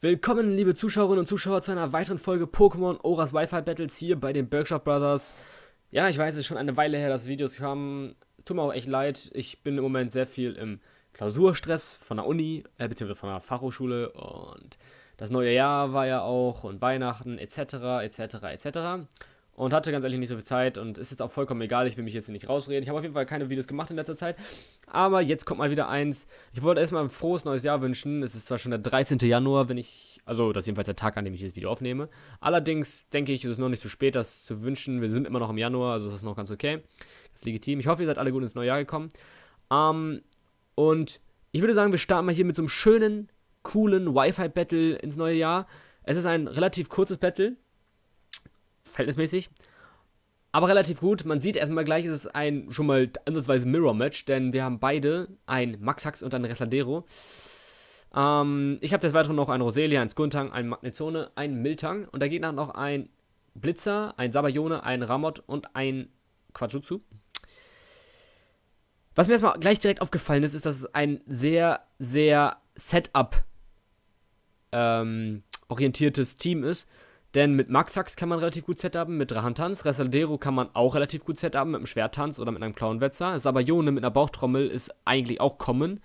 Willkommen, liebe Zuschauerinnen und Zuschauer, zu einer weiteren Folge Pokémon Oras Wi-Fi Battles hier bei den Bergshop Brothers. Ja, ich weiß, es ist schon eine Weile her, dass Videos kamen. Tut mir auch echt leid. Ich bin im Moment sehr viel im Klausurstress von der Uni, äh, beziehungsweise von der Fachhochschule und das neue Jahr war ja auch und Weihnachten etc. etc. etc und hatte ganz ehrlich nicht so viel Zeit und ist jetzt auch vollkommen egal, ich will mich jetzt nicht rausreden. Ich habe auf jeden Fall keine Videos gemacht in letzter Zeit, aber jetzt kommt mal wieder eins. Ich wollte erstmal ein frohes neues Jahr wünschen. Es ist zwar schon der 13. Januar, wenn ich, also das ist jedenfalls der Tag, an dem ich das Video aufnehme. Allerdings denke ich, ist es ist noch nicht zu spät, das zu wünschen. Wir sind immer noch im Januar, also das ist noch ganz okay. Das ist legitim. Ich hoffe, ihr seid alle gut ins neue Jahr gekommen. Ähm, und ich würde sagen, wir starten mal hier mit so einem schönen, coolen Wi-Fi-Battle ins neue Jahr. Es ist ein relativ kurzes Battle, verhältnismäßig. Aber relativ gut. Man sieht erstmal gleich, es ist ein schon mal ansatzweise Mirror-Match, denn wir haben beide ein Max Hax und ein Resladero. Ähm, ich habe des Weiteren noch ein Roselia, ein Skuntang, ein Magnezone, ein Miltang und da geht nach noch ein Blitzer, ein Sabayone, ein Ramot und ein Quajutsu. Was mir erstmal gleich direkt aufgefallen ist, ist, dass es ein sehr, sehr Setup ähm, orientiertes Team ist. Denn mit Max Maxax kann man relativ gut setupen, mit Drahantanz, Resaldero kann man auch relativ gut setupen, mit einem Schwerttanz oder mit einem Clownwetzer. Sabayone mit einer Bauchtrommel ist eigentlich auch common.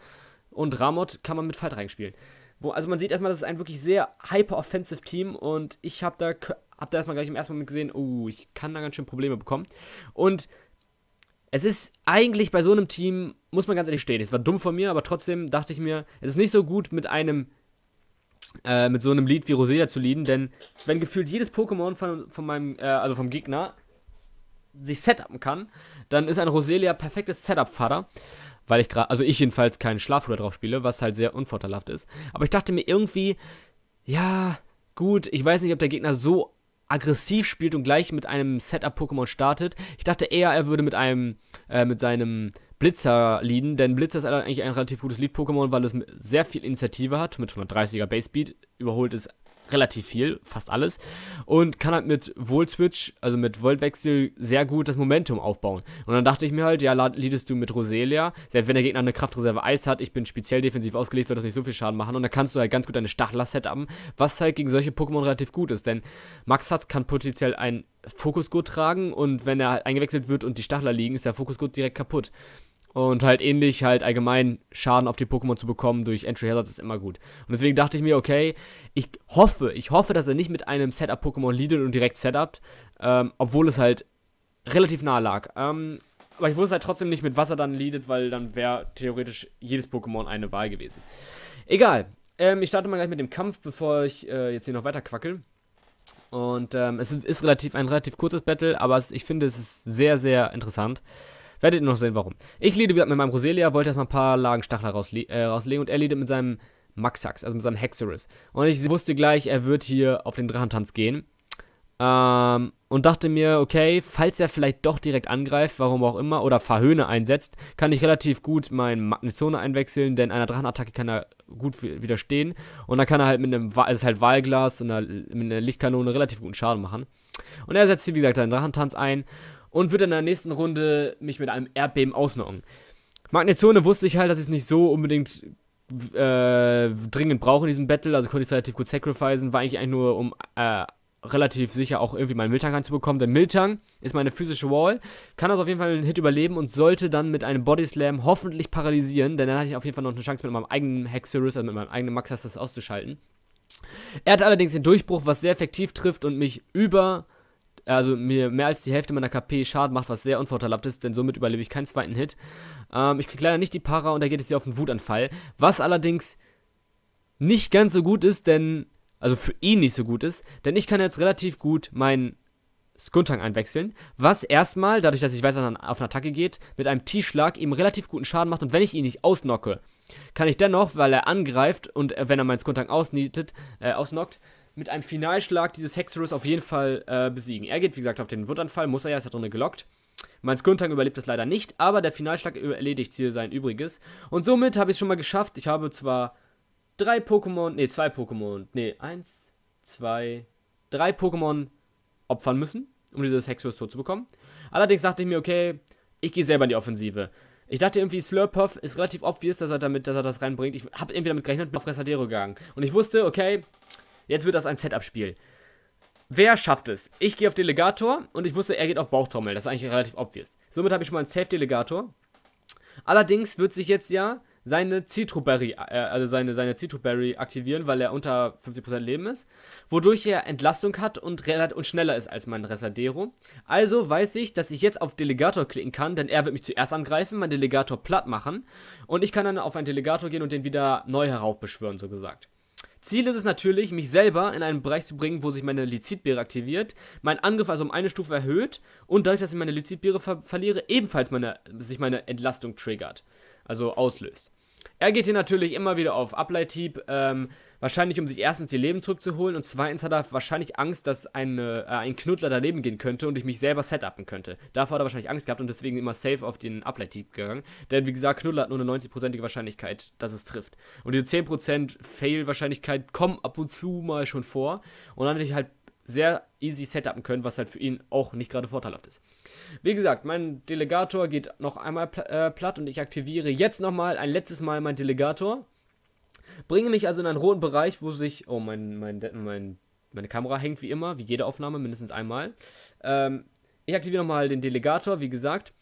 Und Ramot kann man mit Faltrein reinspielen. Wo, also man sieht erstmal, das ist ein wirklich sehr hyper-offensive Team und ich habe da, hab da erstmal gleich im ersten Moment gesehen, oh, ich kann da ganz schön Probleme bekommen. Und es ist eigentlich bei so einem Team, muss man ganz ehrlich stehen, es war dumm von mir, aber trotzdem dachte ich mir, es ist nicht so gut mit einem äh, mit so einem Lied wie Roseda zu leaden, denn wenn gefühlt jedes Pokémon von, von meinem, äh, also vom Gegner sich setupen kann, dann ist ein Roselia perfektes Setup-Vater. Weil ich gerade, also ich jedenfalls keinen Schlafruder drauf spiele, was halt sehr unvorteilhaft ist. Aber ich dachte mir irgendwie, ja, gut, ich weiß nicht, ob der Gegner so aggressiv spielt und gleich mit einem Setup-Pokémon startet. Ich dachte eher, er würde mit einem, äh, mit seinem, blitzer Blitzerlieden, denn Blitzer ist eigentlich ein relativ gutes Lead-Pokémon, weil es sehr viel Initiative hat, mit 130er Base-Speed, überholt es relativ viel, fast alles, und kann halt mit Volt-Switch, also mit Voltwechsel, sehr gut das Momentum aufbauen. Und dann dachte ich mir halt, ja, leadest du mit Roselia, selbst wenn der Gegner eine Kraftreserve Eis hat, ich bin speziell defensiv ausgelegt, soll das nicht so viel Schaden machen, und dann kannst du halt ganz gut deine Stachler-Set haben, was halt gegen solche Pokémon relativ gut ist, denn Maxatz kann potenziell ein Fokusgurt tragen und wenn er eingewechselt wird und die Stachler liegen, ist der Fokusgurt direkt kaputt. Und halt ähnlich halt allgemein Schaden auf die Pokémon zu bekommen durch Entry Hazards ist immer gut. Und deswegen dachte ich mir, okay, ich hoffe, ich hoffe, dass er nicht mit einem Setup-Pokémon leadet und direkt setupt, ähm, obwohl es halt relativ nahe lag. Ähm, aber ich wusste halt trotzdem nicht mit was er dann leadet, weil dann wäre theoretisch jedes Pokémon eine Wahl gewesen. Egal. Ähm, ich starte mal gleich mit dem Kampf, bevor ich äh, jetzt hier noch weiter quackel. Und ähm, es ist, ist, relativ ein relativ kurzes Battle, aber es, ich finde, es ist sehr, sehr interessant. Werdet ihr noch sehen, warum. Ich lede wieder mit meinem Roselia, wollte erstmal ein paar Lagen Stachler rausle äh, rauslegen und er leadet mit seinem Maxax, also mit seinem Hexerus. Und ich wusste gleich, er wird hier auf den Drachentanz gehen. Ähm, und dachte mir, okay, falls er vielleicht doch direkt angreift, warum auch immer, oder Verhöhne einsetzt, kann ich relativ gut meine Magnezone einwechseln, denn einer Drachenattacke kann er gut widerstehen. Und dann kann er halt mit einem, es ist halt Wahlglas und einer, mit einer Lichtkanone relativ guten Schaden machen. Und er setzt, wie gesagt, seinen Drachentanz ein und wird dann in der nächsten Runde mich mit einem Erdbeben ausnocken. Magnezone wusste ich halt, dass ich es nicht so unbedingt äh, dringend brauche in diesem Battle, also konnte ich es relativ gut sacrificen, war eigentlich, eigentlich nur um äh, relativ sicher auch irgendwie meinen Miltank reinzubekommen, denn Miltank ist meine physische Wall, kann also auf jeden Fall einen Hit überleben und sollte dann mit einem Body Slam hoffentlich paralysieren, denn dann hatte ich auf jeden Fall noch eine Chance mit meinem eigenen Hexerus, also mit meinem eigenen Maxas das auszuschalten. Er hat allerdings den Durchbruch, was sehr effektiv trifft und mich über also mir mehr als die Hälfte meiner KP Schaden macht, was sehr unvorteilhaft ist, denn somit überlebe ich keinen zweiten Hit. Ähm, ich kriege leider nicht die Para und da geht es hier auf einen Wutanfall, was allerdings nicht ganz so gut ist, denn, also für ihn nicht so gut ist, denn ich kann jetzt relativ gut meinen Skuntang einwechseln, was erstmal, dadurch, dass ich weiß, dass er auf eine Attacke geht, mit einem Tiefschlag ihm relativ guten Schaden macht und wenn ich ihn nicht ausnocke, kann ich dennoch, weil er angreift und äh, wenn er meinen Skuntang äh, ausnockt, mit einem Finalschlag dieses Hexerus auf jeden Fall äh, besiegen. Er geht, wie gesagt, auf den Wundanfall, muss er ja, ist ja drinnen gelockt. Mein Guntang überlebt das leider nicht, aber der Finalschlag erledigt hier sein Übriges. Und somit habe ich es schon mal geschafft. Ich habe zwar drei Pokémon, nee, zwei Pokémon, nee, eins, zwei, drei Pokémon opfern müssen, um dieses Hexerus tot zu bekommen. Allerdings dachte ich mir, okay, ich gehe selber in die Offensive. Ich dachte irgendwie, Slurpuff ist relativ obvious, dass er damit, dass er das reinbringt. Ich habe irgendwie damit gerechnet, bin auf Resadero gegangen. Und ich wusste, okay, Jetzt wird das ein Setup-Spiel. Wer schafft es? Ich gehe auf Delegator und ich wusste, er geht auf Bauchtrommel. Das ist eigentlich relativ obvious. Somit habe ich schon mal einen Safe-Delegator. Allerdings wird sich jetzt ja seine Citroberry, äh, also seine, seine Citroberry aktivieren, weil er unter 50% Leben ist, wodurch er Entlastung hat und, und schneller ist als mein Resadero. Also weiß ich, dass ich jetzt auf Delegator klicken kann, denn er wird mich zuerst angreifen, mein Delegator platt machen und ich kann dann auf einen Delegator gehen und den wieder neu heraufbeschwören, so gesagt. Ziel ist es natürlich, mich selber in einen Bereich zu bringen, wo sich meine Lizidbeere aktiviert, mein Angriff also um eine Stufe erhöht und dadurch, dass ich meine Lizidbeere ver verliere, ebenfalls meine, sich meine Entlastung triggert, also auslöst. Er geht hier natürlich immer wieder auf Ableithieb, ähm, Wahrscheinlich, um sich erstens ihr Leben zurückzuholen und zweitens hat er wahrscheinlich Angst, dass eine, äh, ein Knuddler daneben gehen könnte und ich mich selber setupen könnte. Davor hat er wahrscheinlich Angst gehabt und deswegen immer safe auf den Uplight-Tipp gegangen. Denn wie gesagt, Knuddler hat nur eine 90%ige Wahrscheinlichkeit, dass es trifft. Und diese 10% Fail-Wahrscheinlichkeit kommen ab und zu mal schon vor. Und dann hätte ich halt sehr easy setupen können, was halt für ihn auch nicht gerade vorteilhaft ist. Wie gesagt, mein Delegator geht noch einmal pl äh, platt und ich aktiviere jetzt nochmal ein letztes Mal mein Delegator. Bringe mich also in einen roten Bereich, wo sich. Oh, mein, mein, mein, meine Kamera hängt wie immer, wie jede Aufnahme, mindestens einmal. Ähm, ich aktiviere nochmal den Delegator, wie gesagt.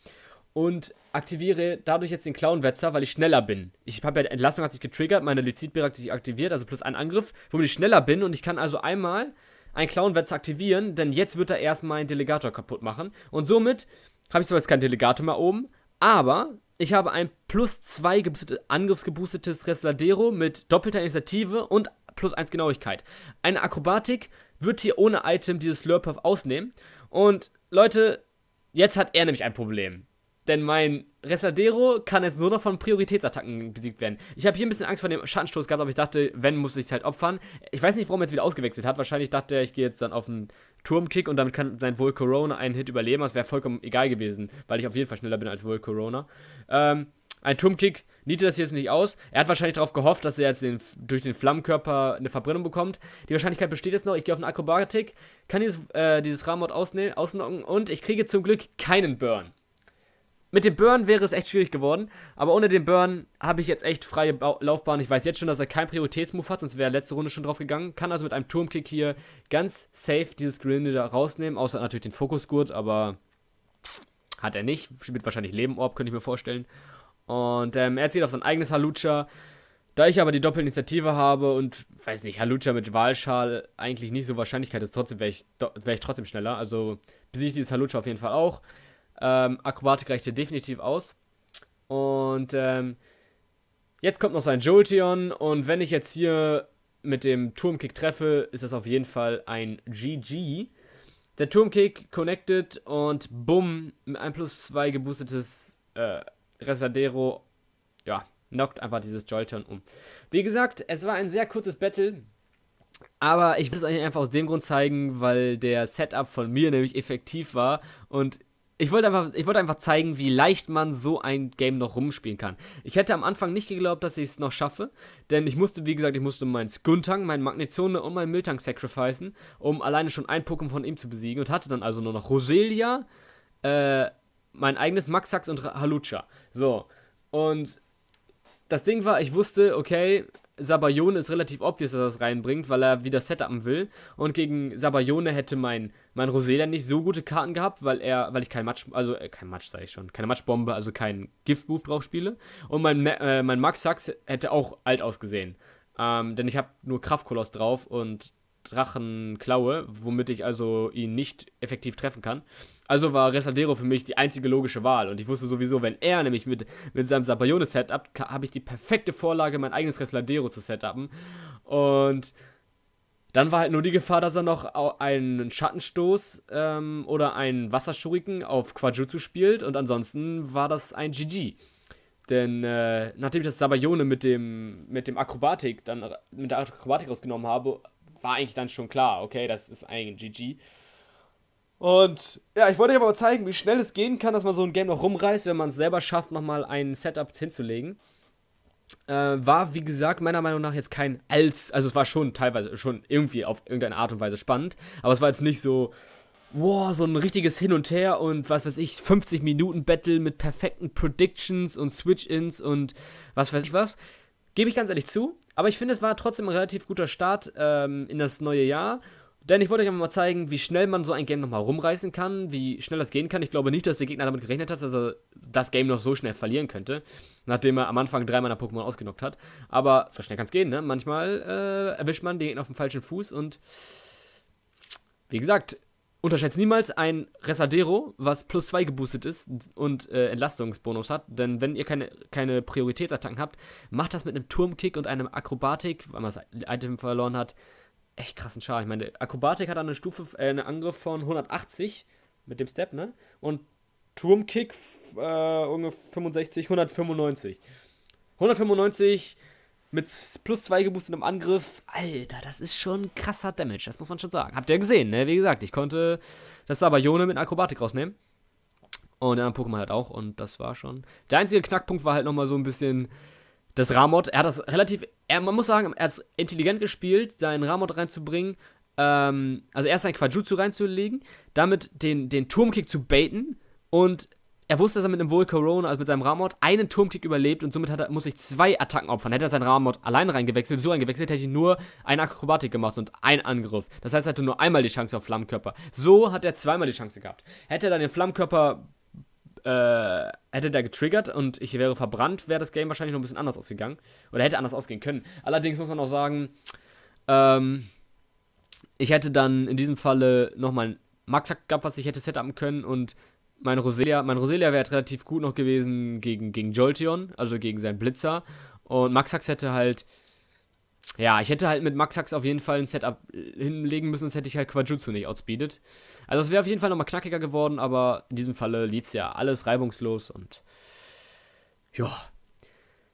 Und aktiviere dadurch jetzt den Clownwetzer, weil ich schneller bin. Ich habe ja Entlassung hat sich getriggert, meine Lizidbeere hat sich aktiviert, also plus ein Angriff, womit ich schneller bin und ich kann also einmal einen Clownwetzer aktivieren, denn jetzt wird er erst meinen Delegator kaputt machen. Und somit habe ich zwar jetzt keinen Delegator mehr oben, aber ich habe ein plus 2 angriffsgeboostetes Resladero mit doppelter Initiative und plus 1 Genauigkeit. Eine Akrobatik wird hier ohne Item dieses Slurpuff ausnehmen. Und Leute, jetzt hat er nämlich ein Problem. Denn mein Resladero kann jetzt nur noch von Prioritätsattacken besiegt werden. Ich habe hier ein bisschen Angst vor dem Schattenstoß gehabt, aber ich dachte, wenn, muss ich es halt opfern. Ich weiß nicht, warum er jetzt wieder ausgewechselt hat. Wahrscheinlich dachte er, ich gehe jetzt dann auf einen Turmkick und damit kann sein Wohl Corona einen Hit überleben. Das also wäre vollkommen egal gewesen, weil ich auf jeden Fall schneller bin als Wohl Corona. Ähm, ein Turmkick niete das jetzt nicht aus. Er hat wahrscheinlich darauf gehofft, dass er jetzt den, durch den Flammenkörper eine Verbrennung bekommt. Die Wahrscheinlichkeit besteht jetzt noch. Ich gehe auf eine Akrobatik, kann dieses, äh, dieses Ramot ausnocken und ich kriege zum Glück keinen Burn. Mit dem Burn wäre es echt schwierig geworden, aber ohne den Burn habe ich jetzt echt freie ba Laufbahn. Ich weiß jetzt schon, dass er keinen Prioritätsmove hat, sonst wäre er letzte Runde schon drauf gegangen. Kann also mit einem Turmkick hier ganz safe dieses Greninja rausnehmen, außer natürlich den Fokusgurt, aber hat er nicht. Spielt wahrscheinlich Lebenorb, könnte ich mir vorstellen. Und ähm, er zieht auf sein eigenes Halucha. Da ich aber die Doppelinitiative habe und, weiß nicht, Halucha mit Walschal eigentlich nicht so Wahrscheinlichkeit ist, trotzdem wäre ich, wär ich trotzdem schneller. Also besiege ich dieses Halucha auf jeden Fall auch. Ähm, Akrobatik hier definitiv aus. Und ähm, jetzt kommt noch sein Jolteon. Und wenn ich jetzt hier mit dem Turmkick treffe, ist das auf jeden Fall ein GG. Der Turmkick connected und bumm, mit 1 plus 2 geboostetes äh, Resadero, ja, knockt einfach dieses Jolteon um. Wie gesagt, es war ein sehr kurzes Battle. Aber ich will es euch einfach aus dem Grund zeigen, weil der Setup von mir nämlich effektiv war und ich wollte einfach, ich wollte einfach zeigen, wie leicht man so ein Game noch rumspielen kann. Ich hätte am Anfang nicht geglaubt, dass ich es noch schaffe, denn ich musste, wie gesagt, ich musste meinen Skuntang, meinen Magnezone und meinen Miltang sacrificen, um alleine schon ein Pokémon von ihm zu besiegen und hatte dann also nur noch Roselia, äh, mein eigenes Maxax und Halucha. So. Und das Ding war, ich wusste, okay, Sabayone ist relativ obvious, dass er es reinbringt, weil er wieder setupen will. Und gegen Sabayone hätte mein, mein Rosé nicht so gute Karten gehabt, weil er, weil ich kein Matsch, also äh, kein Matsch sage ich schon, keine Matschbombe, also kein Giftbuff drauf spiele. Und mein, äh, mein Max Sax hätte auch alt ausgesehen. Ähm, denn ich habe nur Kraftkoloss drauf und Drachenklaue, womit ich also ihn nicht effektiv treffen kann. Also war Resadero für mich die einzige logische Wahl. Und ich wusste sowieso, wenn er nämlich mit, mit seinem Sabayone setup, habe ich die perfekte Vorlage, mein eigenes Resadero zu setupen. Und dann war halt nur die Gefahr, dass er noch einen Schattenstoß ähm, oder einen Wasserschuriken auf Quajutsu spielt. Und ansonsten war das ein GG. Denn äh, nachdem ich das Sabayone mit dem, mit dem Akrobatik, dann mit der Akrobatik rausgenommen habe, war eigentlich dann schon klar, okay, das ist ein GG. Und ja, ich wollte euch aber zeigen, wie schnell es gehen kann, dass man so ein Game noch rumreißt, wenn man es selber schafft, nochmal ein Setup hinzulegen. Äh, war, wie gesagt, meiner Meinung nach jetzt kein als, also es war schon teilweise, schon irgendwie auf irgendeine Art und Weise spannend, aber es war jetzt nicht so, wow, so ein richtiges Hin und Her und was weiß ich, 50 Minuten Battle mit perfekten Predictions und Switch-Ins und was weiß ich was. Gebe ich ganz ehrlich zu, aber ich finde, es war trotzdem ein relativ guter Start ähm, in das neue Jahr denn ich wollte euch einfach mal zeigen, wie schnell man so ein Game nochmal rumreißen kann, wie schnell das gehen kann. Ich glaube nicht, dass der Gegner damit gerechnet hat, dass er das Game noch so schnell verlieren könnte, nachdem er am Anfang drei meiner Pokémon ausgenockt hat. Aber so schnell kann es gehen, ne? Manchmal äh, erwischt man den Gegner auf dem falschen Fuß und wie gesagt, unterschätzt niemals ein Resadero, was plus 2 geboostet ist und äh, Entlastungsbonus hat. Denn wenn ihr keine, keine Prioritätsattacken habt, macht das mit einem Turmkick und einem Akrobatik, weil man das Item verloren hat, echt krassen Schaden. Ich meine, Akrobatik hat eine Stufe, äh, einen Angriff von 180 mit dem Step, ne? Und Turmkick äh, ungefähr 65, 195. 195 mit plus 2 geboostetem Angriff. Alter, das ist schon krasser Damage, das muss man schon sagen. Habt ihr gesehen, ne? Wie gesagt, ich konnte das war Jone mit Akrobatik rausnehmen. Und der andere Pokémon halt auch und das war schon. Der einzige Knackpunkt war halt nochmal so ein bisschen dass Ramot, er hat das relativ, er, man muss sagen, er ist intelligent gespielt, seinen Ramot reinzubringen, ähm, also erst einen Quajutsu reinzulegen, damit den, den Turmkick zu baiten und er wusste, dass er mit einem Wohl Corona, also mit seinem Ramot, einen Turmkick überlebt und somit er, muss ich zwei Attacken opfern. Hätte er seinen Ramot allein reingewechselt, so reingewechselt, hätte ich nur eine Akrobatik gemacht und einen Angriff. Das heißt, er hatte nur einmal die Chance auf Flammenkörper. So hat er zweimal die Chance gehabt. Hätte er dann den Flammenkörper äh, hätte der getriggert und ich wäre verbrannt, wäre das Game wahrscheinlich noch ein bisschen anders ausgegangen. Oder hätte anders ausgehen können. Allerdings muss man auch sagen, ähm, ich hätte dann in diesem Falle nochmal einen Maxack gehabt, was ich hätte setupen können und mein Roselia, mein Roselia wäre relativ gut noch gewesen gegen, gegen Jolteon, also gegen seinen Blitzer. Und Maxax hätte halt ja, ich hätte halt mit Max Maxax auf jeden Fall ein Setup äh, hinlegen müssen, sonst hätte ich halt Quajutsu nicht outspeedet. Also es wäre auf jeden Fall nochmal knackiger geworden, aber in diesem Falle lief es ja alles reibungslos und ja.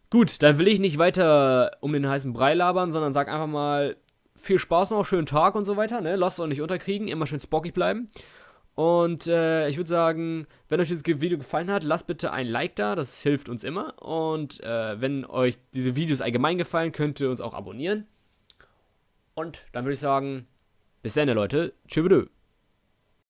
Gut, dann will ich nicht weiter um den heißen Brei labern, sondern sag einfach mal viel Spaß noch, schönen Tag und so weiter, ne? es auch nicht unterkriegen, immer schön spockig bleiben. Und äh, ich würde sagen, wenn euch dieses Video gefallen hat, lasst bitte ein Like da, das hilft uns immer. Und äh, wenn euch diese Videos allgemein gefallen, könnt ihr uns auch abonnieren. Und dann würde ich sagen, bis dann, Leute. Tschüss.